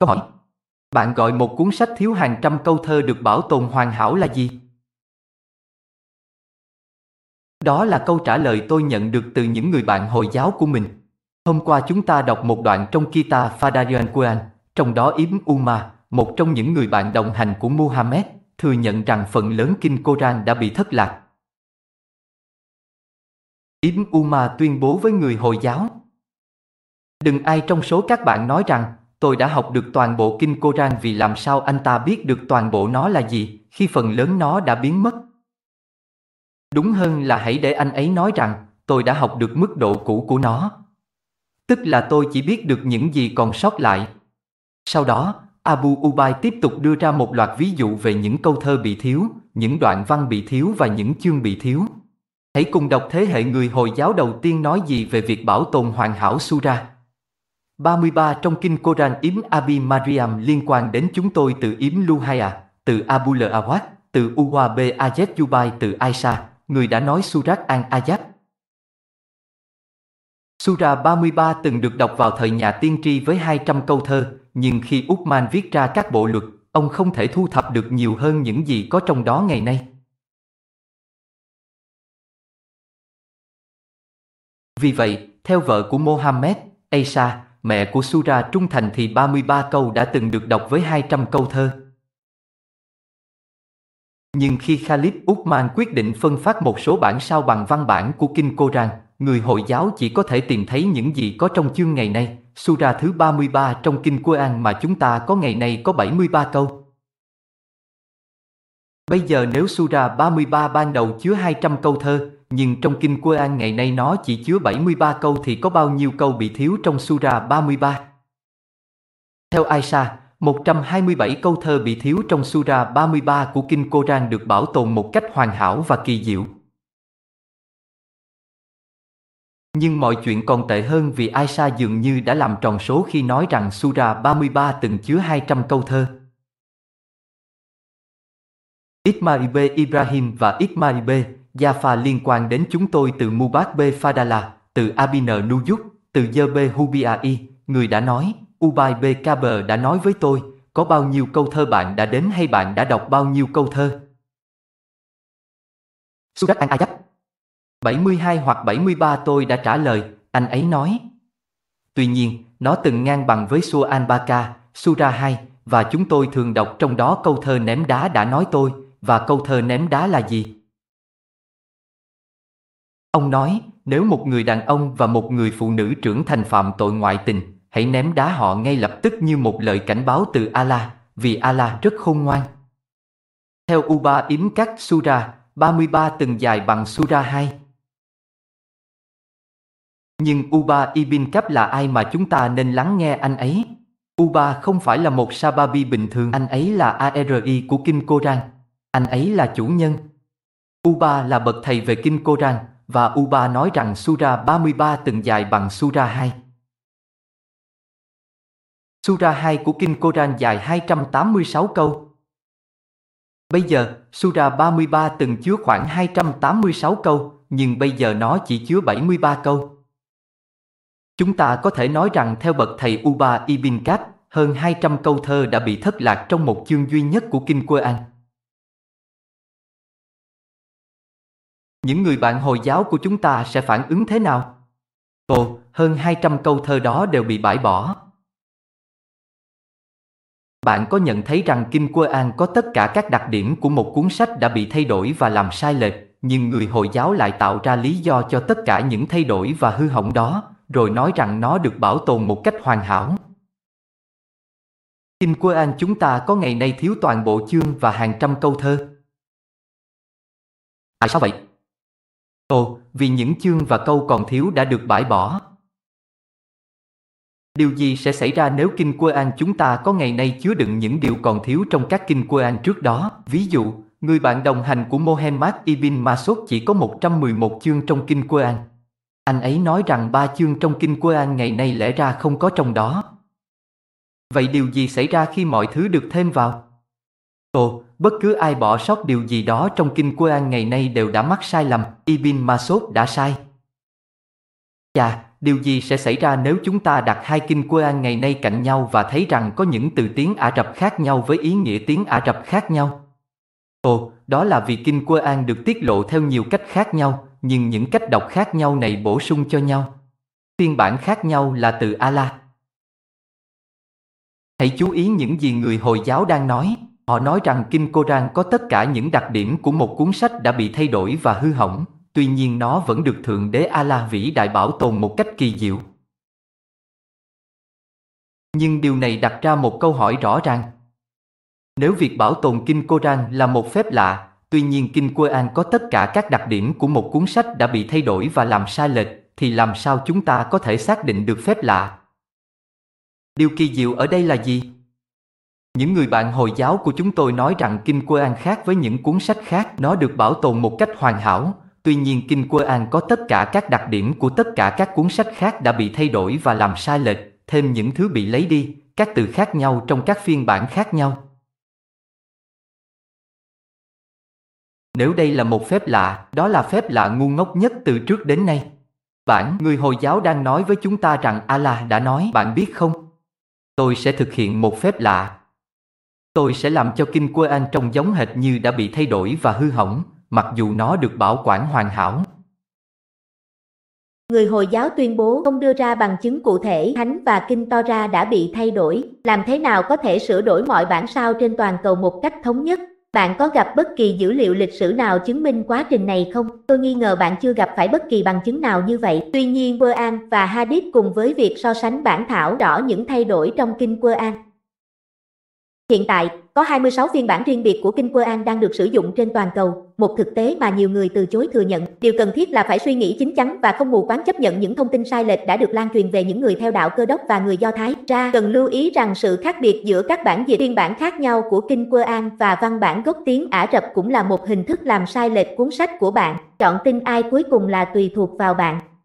Câu hỏi Bạn gọi một cuốn sách thiếu hàng trăm câu thơ được bảo tồn hoàn hảo là gì? Đó là câu trả lời tôi nhận được từ những người bạn Hồi giáo của mình. Hôm qua chúng ta đọc một đoạn trong Kita Fadarian Quran, trong đó Ibn Umar, một trong những người bạn đồng hành của Muhammad, thừa nhận rằng phần lớn kinh Koran đã bị thất lạc. Ibn Umar tuyên bố với người Hồi giáo Đừng ai trong số các bạn nói rằng tôi đã học được toàn bộ kinh Koran vì làm sao anh ta biết được toàn bộ nó là gì, khi phần lớn nó đã biến mất. Đúng hơn là hãy để anh ấy nói rằng, tôi đã học được mức độ cũ của nó. Tức là tôi chỉ biết được những gì còn sót lại. Sau đó, Abu Ubay tiếp tục đưa ra một loạt ví dụ về những câu thơ bị thiếu, những đoạn văn bị thiếu và những chương bị thiếu. Hãy cùng đọc thế hệ người Hồi giáo đầu tiên nói gì về việc bảo tồn hoàn hảo Sura. 33 trong kinh Koran yếm Abi Mariam liên quan đến chúng tôi từ yếm Luhaya, từ Abu L Awad, từ Uwa B Ajed Dubai từ Aisha, người đã nói Surat An Ayat. Surah 33 từng được đọc vào thời nhà tiên tri với 200 câu thơ, nhưng khi Uthman viết ra các bộ luật, ông không thể thu thập được nhiều hơn những gì có trong đó ngày nay. Vì vậy, theo vợ của Mohammed, Aisha, mẹ của Sura trung thành thì 33 câu đã từng được đọc với 200 câu thơ. Nhưng khi Khalid Uthman quyết định phân phát một số bản sao bằng văn bản của Kinh Koran, người Hội giáo chỉ có thể tìm thấy những gì có trong chương ngày nay, Sura thứ 33 trong Kinh An mà chúng ta có ngày nay có 73 câu. Bây giờ nếu Sura 33 ban đầu chứa 200 câu thơ, nhưng trong kinh Quran ngày nay nó chỉ chứa 73 câu thì có bao nhiêu câu bị thiếu trong Sura 33? Theo Aisha, 127 câu thơ bị thiếu trong Sura 33 của kinh Quran được bảo tồn một cách hoàn hảo và kỳ diệu. Nhưng mọi chuyện còn tệ hơn vì Aisha dường như đã làm tròn số khi nói rằng Sura 33 từng chứa 200 câu thơ. Ismail Ibrahim và Ismail Gia liên quan đến chúng tôi từ Mubak B. Fadala, từ Abin Nuyuk, từ Dơ B. Hubiai, người đã nói, Ubay B. Kaber đã nói với tôi, có bao nhiêu câu thơ bạn đã đến hay bạn đã đọc bao nhiêu câu thơ? Surat An Ayat 72 hoặc 73 tôi đã trả lời, anh ấy nói. Tuy nhiên, nó từng ngang bằng với Surah An-Baka, Surah 2, và chúng tôi thường đọc trong đó câu thơ ném đá đã nói tôi, và câu thơ ném đá là gì? Ông nói, nếu một người đàn ông và một người phụ nữ trưởng thành phạm tội ngoại tình, hãy ném đá họ ngay lập tức như một lời cảnh báo từ Allah, vì Allah rất khôn ngoan. Theo Uba Yếm Các Sura, 33 từng dài bằng Sura 2. Nhưng Uba Ibn Kab là ai mà chúng ta nên lắng nghe anh ấy? Uba không phải là một Sababi bình thường, anh ấy là ARI của Kim Koran. Anh ấy là chủ nhân. Uba là bậc thầy về Kim Koran, và Uba nói rằng Sura 33 từng dài bằng Sura 2. Sura 2 của Kinh Koran dài 286 câu. Bây giờ, Sura 33 từng chứa khoảng 286 câu, nhưng bây giờ nó chỉ chứa 73 câu. Chúng ta có thể nói rằng theo bậc thầy Uba Ibn Kab, hơn 200 câu thơ đã bị thất lạc trong một chương duy nhất của Kinh Quran. những người bạn Hồi giáo của chúng ta sẽ phản ứng thế nào? Ồ, hơn 200 câu thơ đó đều bị bãi bỏ. Bạn có nhận thấy rằng Kim Quơ An có tất cả các đặc điểm của một cuốn sách đã bị thay đổi và làm sai lệch, nhưng người Hồi giáo lại tạo ra lý do cho tất cả những thay đổi và hư hỏng đó, rồi nói rằng nó được bảo tồn một cách hoàn hảo. Kim Quơ An chúng ta có ngày nay thiếu toàn bộ chương và hàng trăm câu thơ. Tại sao vậy? Ồ, vì những chương và câu còn thiếu đã được bãi bỏ. Điều gì sẽ xảy ra nếu kinh An chúng ta có ngày nay chứa đựng những điều còn thiếu trong các kinh An trước đó? Ví dụ, người bạn đồng hành của Mohammed Ibn Masud chỉ có 111 chương trong kinh An. Anh ấy nói rằng ba chương trong kinh An ngày nay lẽ ra không có trong đó. Vậy điều gì xảy ra khi mọi thứ được thêm vào? Ồ, bất cứ ai bỏ sót điều gì đó trong kinh Quran ngày nay đều đã mắc sai lầm, Ibn Masud đã sai. Chà, dạ, điều gì sẽ xảy ra nếu chúng ta đặt hai kinh Quran ngày nay cạnh nhau và thấy rằng có những từ tiếng Ả Rập khác nhau với ý nghĩa tiếng Ả Rập khác nhau? Ồ, đó là vì kinh Quran được tiết lộ theo nhiều cách khác nhau, nhưng những cách đọc khác nhau này bổ sung cho nhau. Phiên bản khác nhau là từ Allah. Hãy chú ý những gì người Hồi giáo đang nói. Họ nói rằng Kim Koran có tất cả những đặc điểm của một cuốn sách đã bị thay đổi và hư hỏng, tuy nhiên nó vẫn được Thượng Đế A-La Vĩ Đại bảo tồn một cách kỳ diệu. Nhưng điều này đặt ra một câu hỏi rõ ràng. Nếu việc bảo tồn Kinh Koran là một phép lạ, tuy nhiên Kinh Quâ-an có tất cả các đặc điểm của một cuốn sách đã bị thay đổi và làm sai lệch, thì làm sao chúng ta có thể xác định được phép lạ? Điều kỳ diệu ở đây là gì? Những người bạn Hồi giáo của chúng tôi nói rằng Kinh an khác với những cuốn sách khác, nó được bảo tồn một cách hoàn hảo, tuy nhiên Kinh an có tất cả các đặc điểm của tất cả các cuốn sách khác đã bị thay đổi và làm sai lệch, thêm những thứ bị lấy đi, các từ khác nhau trong các phiên bản khác nhau. Nếu đây là một phép lạ, đó là phép lạ ngu ngốc nhất từ trước đến nay. bạn người Hồi giáo đang nói với chúng ta rằng Allah đã nói, bạn biết không? Tôi sẽ thực hiện một phép lạ, Tôi sẽ làm cho kinh Quê An trông giống hệt như đã bị thay đổi và hư hỏng, mặc dù nó được bảo quản hoàn hảo. Người Hồi giáo tuyên bố không đưa ra bằng chứng cụ thể Thánh và Kinh To Ra đã bị thay đổi, làm thế nào có thể sửa đổi mọi bản sao trên toàn cầu một cách thống nhất. Bạn có gặp bất kỳ dữ liệu lịch sử nào chứng minh quá trình này không? Tôi nghi ngờ bạn chưa gặp phải bất kỳ bằng chứng nào như vậy. Tuy nhiên, Quran và Hadith cùng với việc so sánh bản thảo rõ những thay đổi trong kinh Quran Hiện tại, có 26 phiên bản riêng biệt của kinh An đang được sử dụng trên toàn cầu, một thực tế mà nhiều người từ chối thừa nhận. Điều cần thiết là phải suy nghĩ chính chắn và không mù quáng chấp nhận những thông tin sai lệch đã được lan truyền về những người theo đạo Cơ đốc và người Do Thái. Ra cần lưu ý rằng sự khác biệt giữa các bản dịch phiên bản khác nhau của kinh An và văn bản gốc tiếng Ả Rập cũng là một hình thức làm sai lệch cuốn sách của bạn. Chọn tin ai cuối cùng là tùy thuộc vào bạn.